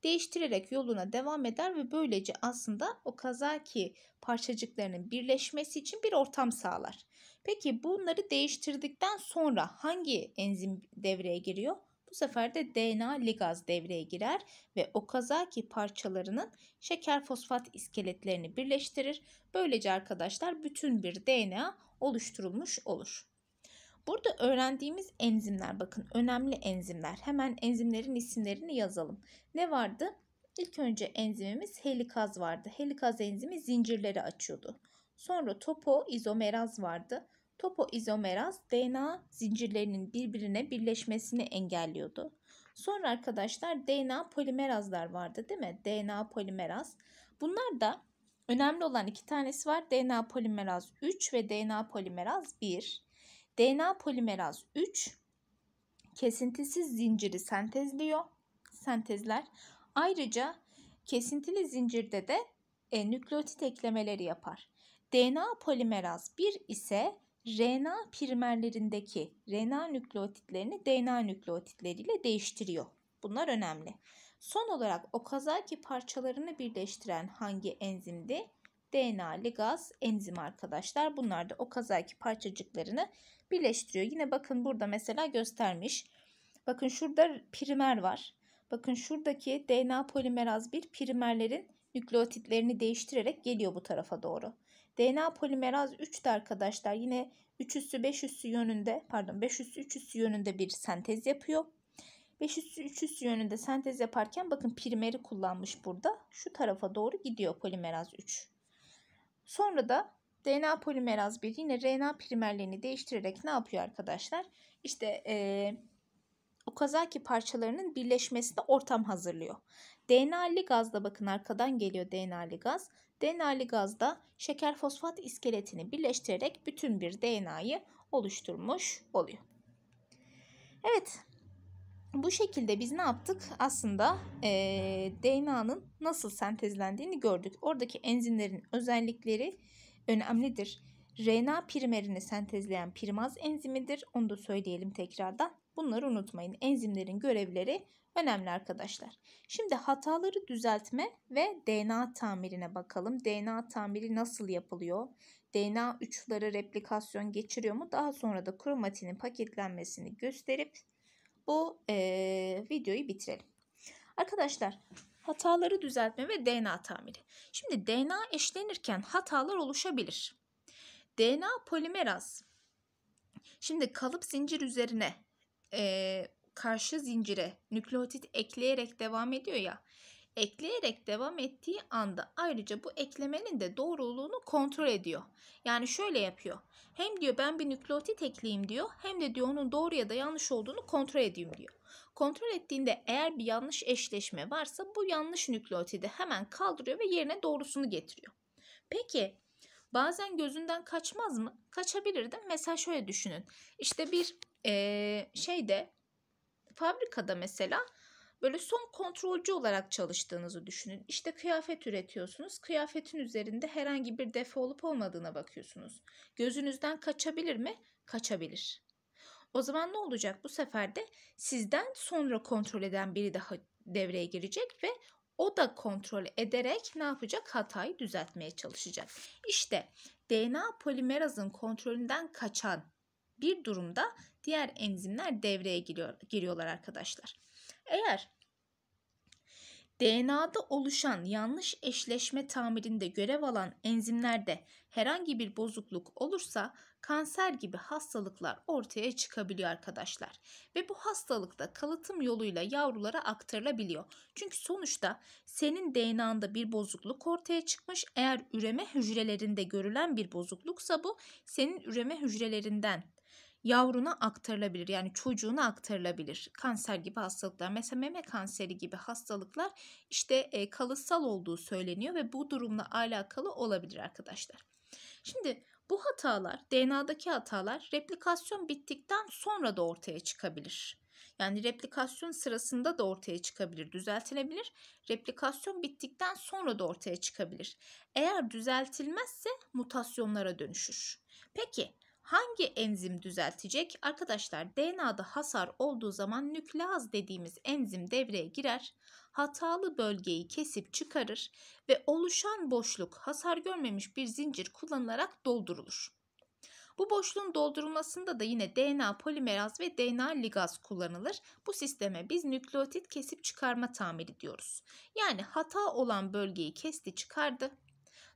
değiştirerek yoluna devam eder ve böylece aslında o kazaki parçacıklarının birleşmesi için bir ortam sağlar. Peki bunları değiştirdikten sonra hangi enzim devreye giriyor? Bu sefer de DNA ligaz devreye girer ve o kazaki parçalarının şeker fosfat iskeletlerini birleştirir. Böylece arkadaşlar bütün bir DNA oluşturulmuş olur. Burada öğrendiğimiz enzimler bakın önemli enzimler. Hemen enzimlerin isimlerini yazalım. Ne vardı? İlk önce enzimimiz helikaz vardı. Helikaz enzimi zincirleri açıyordu. Sonra topo izomeraz vardı. Topo izomeraz DNA zincirlerinin birbirine birleşmesini engelliyordu. Sonra arkadaşlar DNA polimerazlar vardı değil mi? DNA polimeraz. Bunlar da önemli olan iki tanesi var. DNA polimeraz 3 ve DNA polimeraz 1. DNA polimeraz 3 kesintisiz zinciri sentezliyor. Sentezler. Ayrıca kesintili zincirde de e, nükleotit eklemeleri yapar. DNA polimeraz 1 ise RNA primerlerindeki RNA nükleotitlerini DNA nükleotitleriyle değiştiriyor. Bunlar önemli. Son olarak Okazaki parçalarını birleştiren hangi enzimdi? DNA, ligaz, enzim arkadaşlar. Bunlar da o kazaki parçacıklarını birleştiriyor. Yine bakın burada mesela göstermiş. Bakın şurada primer var. Bakın şuradaki DNA polimeraz bir primerlerin nükleotitlerini değiştirerek geliyor bu tarafa doğru. DNA polimeraz 3 de arkadaşlar yine 3 üssü 5 üssü yönünde pardon 5 üssü 3 üssü yönünde bir sentez yapıyor. 5 üssü 3 üssü yönünde sentez yaparken bakın primeri kullanmış burada. Şu tarafa doğru gidiyor polimeraz 3. Sonra da DNA polimeraz bir yine RNA primerlerini değiştirerek ne yapıyor arkadaşlar? İşte o kazaki parçalarının birleşmesine ortam hazırlıyor. DNA'lı gazda bakın arkadan geliyor DNA'lı gaz. DNA'lı gazda şeker fosfat iskeletini birleştirerek bütün bir DNA'yı oluşturmuş oluyor. Evet bu şekilde biz ne yaptık? Aslında e, DNA'nın nasıl sentezlendiğini gördük. Oradaki enzimlerin özellikleri önemlidir. RNA primerini sentezleyen primaz enzimidir. Onu da söyleyelim tekrardan. Bunları unutmayın. Enzimlerin görevleri önemli arkadaşlar. Şimdi hataları düzeltme ve DNA tamirine bakalım. DNA tamiri nasıl yapılıyor? DNA uçları replikasyon geçiriyor mu? Daha sonra da kromatinin paketlenmesini gösterip bu e, videoyu bitirelim. Arkadaşlar hataları düzeltme ve DNA tamiri. Şimdi DNA eşlenirken hatalar oluşabilir. DNA polimeraz. Şimdi kalıp zincir üzerine e, karşı zincire nükleotit ekleyerek devam ediyor ya ekleyerek devam ettiği anda ayrıca bu eklemenin de doğruluğunu kontrol ediyor. Yani şöyle yapıyor. Hem diyor ben bir nükleotit ekleyeyim diyor hem de diyor onun doğru ya da yanlış olduğunu kontrol edeyim diyor. Kontrol ettiğinde eğer bir yanlış eşleşme varsa bu yanlış nükleotidi hemen kaldırıyor ve yerine doğrusunu getiriyor. Peki bazen gözünden kaçmaz mı? Kaçabilir de mesela şöyle düşünün. İşte bir ee, şeyde fabrikada mesela böyle son kontrolcü olarak çalıştığınızı düşünün. İşte kıyafet üretiyorsunuz. Kıyafetin üzerinde herhangi bir defa olup olmadığına bakıyorsunuz. Gözünüzden kaçabilir mi? Kaçabilir. O zaman ne olacak? Bu sefer de sizden sonra kontrol eden biri daha devreye girecek ve o da kontrol ederek ne yapacak? Hatayı düzeltmeye çalışacak. İşte DNA polimerazın kontrolünden kaçan bir durumda diğer enzimler devreye giriyor, giriyorlar arkadaşlar. Eğer DNA'da oluşan yanlış eşleşme tamirinde görev alan enzimlerde herhangi bir bozukluk olursa kanser gibi hastalıklar ortaya çıkabiliyor arkadaşlar. Ve bu hastalık da kalıtım yoluyla yavrulara aktarılabiliyor. Çünkü sonuçta senin DNA'nda bir bozukluk ortaya çıkmış. Eğer üreme hücrelerinde görülen bir bozukluksa bu senin üreme hücrelerinden yavruna aktarılabilir. Yani çocuğuna aktarılabilir. Kanser gibi hastalıklar. Mesela meme kanseri gibi hastalıklar işte e, kalıtsal olduğu söyleniyor ve bu durumla alakalı olabilir arkadaşlar. Şimdi bu hatalar, DNA'daki hatalar replikasyon bittikten sonra da ortaya çıkabilir. Yani replikasyon sırasında da ortaya çıkabilir, düzeltilebilir. Replikasyon bittikten sonra da ortaya çıkabilir. Eğer düzeltilmezse mutasyonlara dönüşür. Peki hangi enzim düzeltecek? Arkadaşlar DNA'da hasar olduğu zaman nükleaz dediğimiz enzim devreye girer, hatalı bölgeyi kesip çıkarır ve oluşan boşluk hasar görmemiş bir zincir kullanılarak doldurulur. Bu boşluğun doldurulmasında da yine DNA polimeraz ve DNA ligaz kullanılır. Bu sisteme biz nükleotit kesip çıkarma tamiri diyoruz. Yani hata olan bölgeyi kesti çıkardı.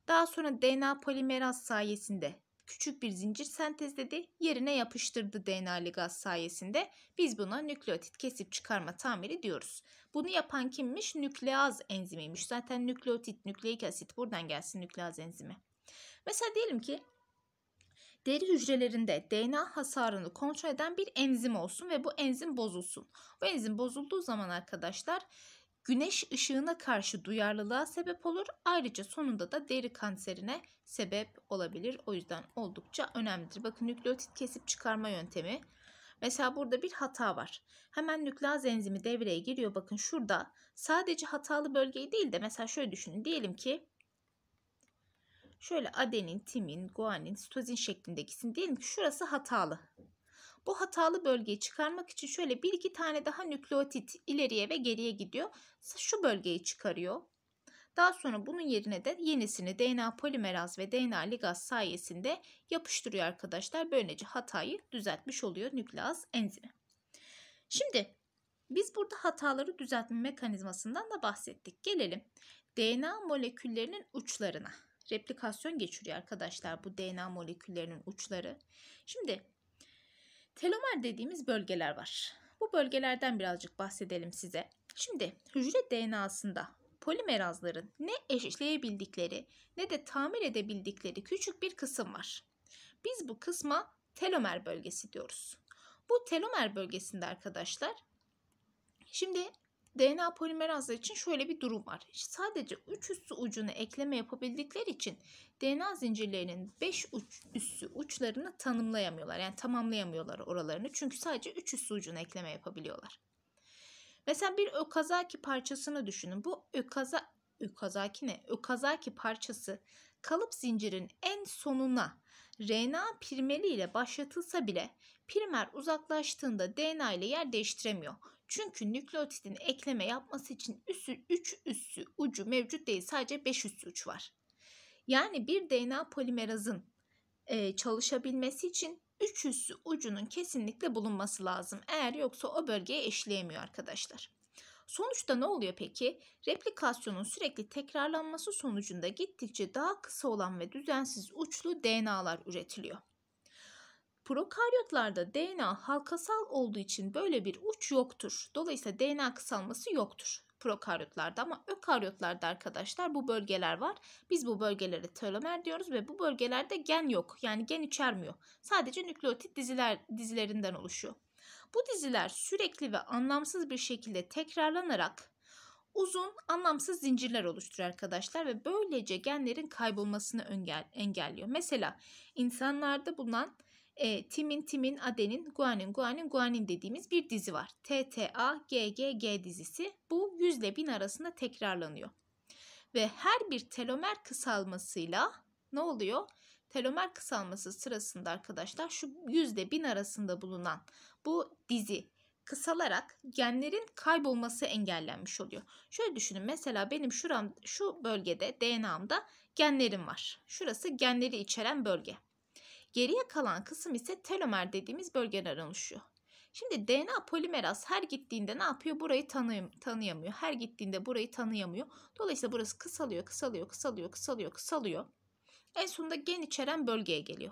Daha sonra DNA polimeraz sayesinde küçük bir zincir sentezledi, yerine yapıştırdı DNA ligaz sayesinde. Biz buna nükleotit kesip çıkarma tamiri diyoruz. Bunu yapan kimmiş? Nükleaz enzimiymiş. Zaten nükleotit, nükleik asit buradan gelsin nükleaz enzimi. Mesela diyelim ki deri hücrelerinde DNA hasarını kontrol eden bir enzim olsun ve bu enzim bozulsun. Bu enzim bozulduğu zaman arkadaşlar güneş ışığına karşı duyarlılığa sebep olur. Ayrıca sonunda da deri kanserine sebep olabilir. O yüzden oldukça önemlidir. Bakın nükleotit kesip çıkarma yöntemi. Mesela burada bir hata var. Hemen nükleaz enzimi devreye giriyor. Bakın şurada sadece hatalı bölgeyi değil de mesela şöyle düşünün. Diyelim ki şöyle adenin, timin, guanin, sitozin şeklindekisin. diyelim ki şurası hatalı. Bu hatalı bölgeyi çıkarmak için şöyle bir iki tane daha nükleotit ileriye ve geriye gidiyor. Şu bölgeyi çıkarıyor. Daha sonra bunun yerine de yenisini DNA polimeraz ve DNA ligaz sayesinde yapıştırıyor arkadaşlar. Böylece hatayı düzeltmiş oluyor nükleaz enzimi. Şimdi biz burada hataları düzeltme mekanizmasından da bahsettik. Gelelim DNA moleküllerinin uçlarına. Replikasyon geçiriyor arkadaşlar bu DNA moleküllerinin uçları. Şimdi Telomer dediğimiz bölgeler var. Bu bölgelerden birazcık bahsedelim size. Şimdi hücre DNA'sında polimerazların ne eşleyebildikleri ne de tamir edebildikleri küçük bir kısım var. Biz bu kısma telomer bölgesi diyoruz. Bu telomer bölgesinde arkadaşlar şimdi DNA polimerazları için şöyle bir durum var. Sadece 3 üssü ucuna ekleme yapabildikleri için DNA zincirlerinin 5 uç, üssü uçlarını tanımlayamıyorlar. Yani tamamlayamıyorlar oralarını. Çünkü sadece 3 üssü ucunu ekleme yapabiliyorlar. Mesela bir ökazaki parçasını düşünün. Bu ökaza, ökazaki ne? Ökazaki parçası kalıp zincirin en sonuna RNA primeri ile başlatılsa bile primer uzaklaştığında DNA ile yer değiştiremiyor. Çünkü nükleotidin ekleme yapması için üssü, 3 üssü ucu mevcut değil sadece 5 üssü uç var. Yani bir DNA polimerazın e, çalışabilmesi için 3 üssü ucunun kesinlikle bulunması lazım. Eğer yoksa o bölgeye eşleyemiyor arkadaşlar. Sonuçta ne oluyor peki? Replikasyonun sürekli tekrarlanması sonucunda gittikçe daha kısa olan ve düzensiz uçlu DNA'lar üretiliyor. Prokaryotlarda DNA halkasal olduğu için böyle bir uç yoktur. Dolayısıyla DNA kısalması yoktur prokaryotlarda ama ökaryotlarda arkadaşlar bu bölgeler var. Biz bu bölgelere telomer diyoruz ve bu bölgelerde gen yok. Yani gen içermiyor. Sadece nükleotit diziler dizilerinden oluşuyor. Bu diziler sürekli ve anlamsız bir şekilde tekrarlanarak uzun anlamsız zincirler oluşturuyor arkadaşlar ve böylece genlerin kaybolmasını engelliyor. Mesela insanlarda bulunan e, timin, timin, adenin, guanin, guanin, guanin dediğimiz bir dizi var. TTA, GGG dizisi. Bu 100 ile 1000 arasında tekrarlanıyor. Ve her bir telomer kısalmasıyla ne oluyor? Telomer kısalması sırasında arkadaşlar şu yüzde bin arasında bulunan bu dizi kısalarak genlerin kaybolması engellenmiş oluyor. Şöyle düşünün mesela benim şuram, şu bölgede DNA'mda genlerim var. Şurası genleri içeren bölge. Geriye kalan kısım ise telomer dediğimiz bölgeden oluşuyor. Şimdi DNA polimeraz her gittiğinde ne yapıyor? Burayı tanı tanıyamıyor. Her gittiğinde burayı tanıyamıyor. Dolayısıyla burası kısalıyor, kısalıyor, kısalıyor, kısalıyor, kısalıyor. En sonunda gen içeren bölgeye geliyor.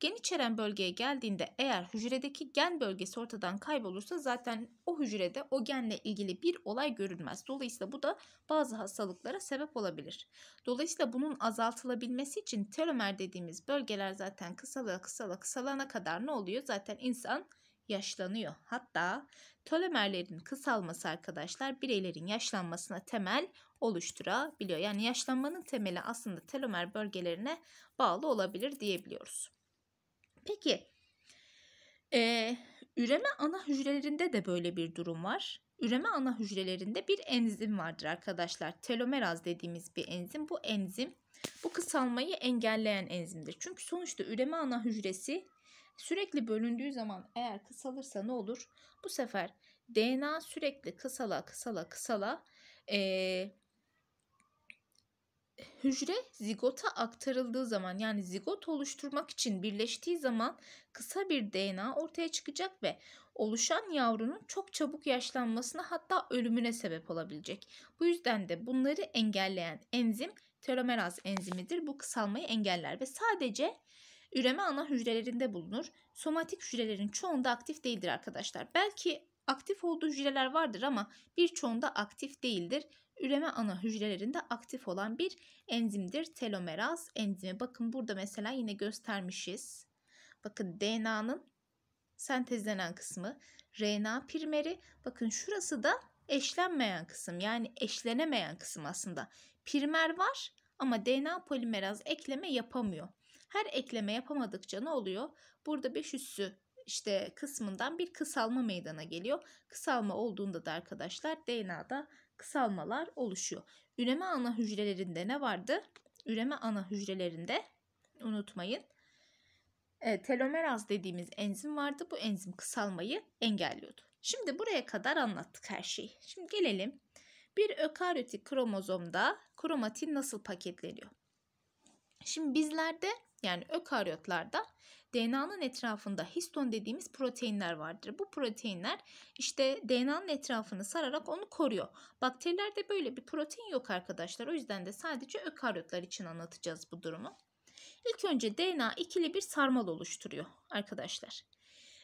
Gen içeren bölgeye geldiğinde eğer hücredeki gen bölgesi ortadan kaybolursa zaten o hücrede o genle ilgili bir olay görülmez. Dolayısıyla bu da bazı hastalıklara sebep olabilir. Dolayısıyla bunun azaltılabilmesi için telomer dediğimiz bölgeler zaten kısala kısala kısalana kadar ne oluyor? Zaten insan yaşlanıyor. Hatta telomerlerin kısalması arkadaşlar bireylerin yaşlanmasına temel oluşturabiliyor. Yani yaşlanmanın temeli aslında telomer bölgelerine bağlı olabilir diyebiliyoruz. Peki e, üreme ana hücrelerinde de böyle bir durum var. Üreme ana hücrelerinde bir enzim vardır arkadaşlar. Telomeraz dediğimiz bir enzim. Bu enzim bu kısalmayı engelleyen enzimdir. Çünkü sonuçta üreme ana hücresi sürekli bölündüğü zaman eğer kısalırsa ne olur? Bu sefer DNA sürekli kısala kısala kısala e, hücre zigota aktarıldığı zaman yani zigot oluşturmak için birleştiği zaman kısa bir DNA ortaya çıkacak ve oluşan yavrunun çok çabuk yaşlanmasına hatta ölümüne sebep olabilecek. Bu yüzden de bunları engelleyen enzim telomeraz enzimidir. Bu kısalmayı engeller ve sadece üreme ana hücrelerinde bulunur. Somatik hücrelerin çoğunda aktif değildir arkadaşlar. Belki aktif olduğu hücreler vardır ama birçoğunda aktif değildir üreme ana hücrelerinde aktif olan bir enzimdir. Telomeraz enzimi. Bakın burada mesela yine göstermişiz. Bakın DNA'nın sentezlenen kısmı RNA primeri. Bakın şurası da eşlenmeyen kısım yani eşlenemeyen kısım aslında. Primer var ama DNA polimeraz ekleme yapamıyor. Her ekleme yapamadıkça ne oluyor? Burada 5 üssü işte kısmından bir kısalma meydana geliyor. Kısalma olduğunda da arkadaşlar DNA'da kısalmalar oluşuyor. Üreme ana hücrelerinde ne vardı? Üreme ana hücrelerinde unutmayın. E, telomeraz dediğimiz enzim vardı. Bu enzim kısalmayı engelliyordu. Şimdi buraya kadar anlattık her şeyi. Şimdi gelelim. Bir ökaryotik kromozomda kromatin nasıl paketleniyor? Şimdi bizlerde yani ökaryotlarda DNA'nın etrafında histon dediğimiz proteinler vardır. Bu proteinler işte DNA'nın etrafını sararak onu koruyor. Bakterilerde böyle bir protein yok arkadaşlar. O yüzden de sadece ökaryotlar için anlatacağız bu durumu. İlk önce DNA ikili bir sarmal oluşturuyor arkadaşlar.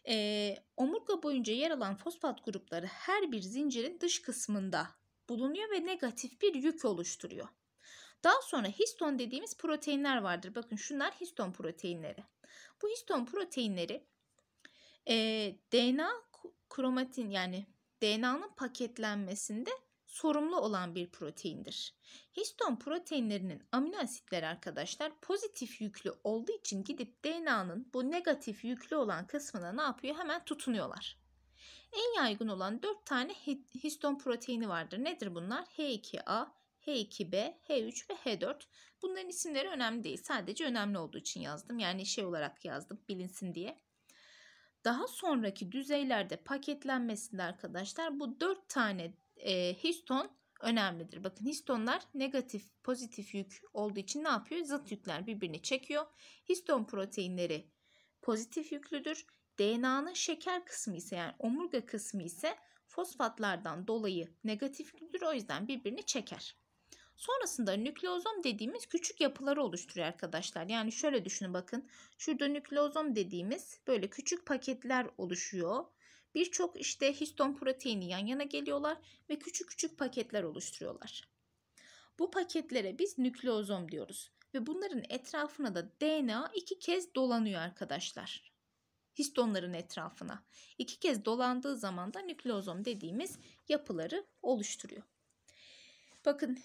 Ee, omurga boyunca yer alan fosfat grupları her bir zincirin dış kısmında bulunuyor ve negatif bir yük oluşturuyor. Daha sonra histon dediğimiz proteinler vardır. Bakın şunlar histon proteinleri. Bu histon proteinleri e, DNA kromatin yani DNA'nın paketlenmesinde sorumlu olan bir proteindir. Histon proteinlerinin amino asitleri arkadaşlar pozitif yüklü olduğu için gidip DNA'nın bu negatif yüklü olan kısmına ne yapıyor? Hemen tutunuyorlar. En yaygın olan 4 tane histon proteini vardır. Nedir bunlar? H2A, H2B, H3 ve H4. Bunların isimleri önemli değil. Sadece önemli olduğu için yazdım. Yani şey olarak yazdım bilinsin diye. Daha sonraki düzeylerde paketlenmesinde arkadaşlar bu 4 tane e, histon önemlidir. Bakın histonlar negatif pozitif yük olduğu için ne yapıyor? Zıt yükler birbirini çekiyor. Histon proteinleri pozitif yüklüdür. DNA'nın şeker kısmı ise yani omurga kısmı ise fosfatlardan dolayı negatif yüklüdür. O yüzden birbirini çeker. Sonrasında nükleozom dediğimiz küçük yapıları oluşturuyor arkadaşlar. Yani şöyle düşünün bakın. Şurada nükleozom dediğimiz böyle küçük paketler oluşuyor. Birçok işte histon proteini yan yana geliyorlar ve küçük küçük paketler oluşturuyorlar. Bu paketlere biz nükleozom diyoruz ve bunların etrafına da DNA iki kez dolanıyor arkadaşlar. Histonların etrafına. iki kez dolandığı zaman da nükleozom dediğimiz yapıları oluşturuyor. Bakın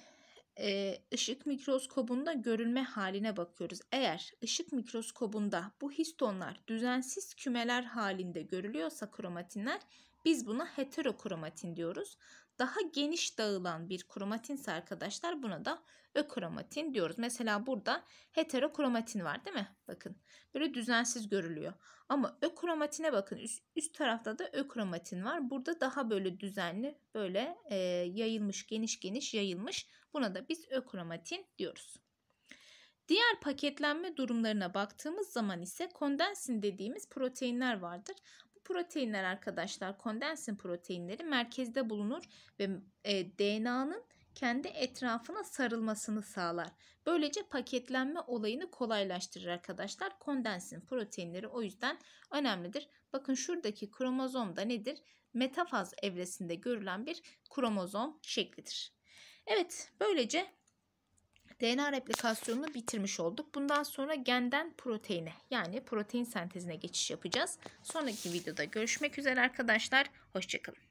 e, ışık mikroskobunda görülme haline bakıyoruz. Eğer ışık mikroskobunda bu histonlar düzensiz kümeler halinde görülüyorsa kromatinler biz buna heterokromatin diyoruz daha geniş dağılan bir kromatinse arkadaşlar buna da ökromatin diyoruz. Mesela burada heterokromatin var değil mi? Bakın böyle düzensiz görülüyor. Ama ökromatine bakın üst, üst tarafta da ökromatin var. Burada daha böyle düzenli böyle e, yayılmış geniş geniş yayılmış. Buna da biz ökromatin diyoruz. Diğer paketlenme durumlarına baktığımız zaman ise kondensin dediğimiz proteinler vardır proteinler arkadaşlar kondensin proteinleri merkezde bulunur ve e, DNA'nın kendi etrafına sarılmasını sağlar. Böylece paketlenme olayını kolaylaştırır arkadaşlar. Kondensin proteinleri o yüzden önemlidir. Bakın şuradaki kromozom da nedir? Metafaz evresinde görülen bir kromozom şeklidir. Evet böylece DNA replikasyonunu bitirmiş olduk. Bundan sonra genden proteine yani protein sentezine geçiş yapacağız. Sonraki videoda görüşmek üzere arkadaşlar. Hoşçakalın.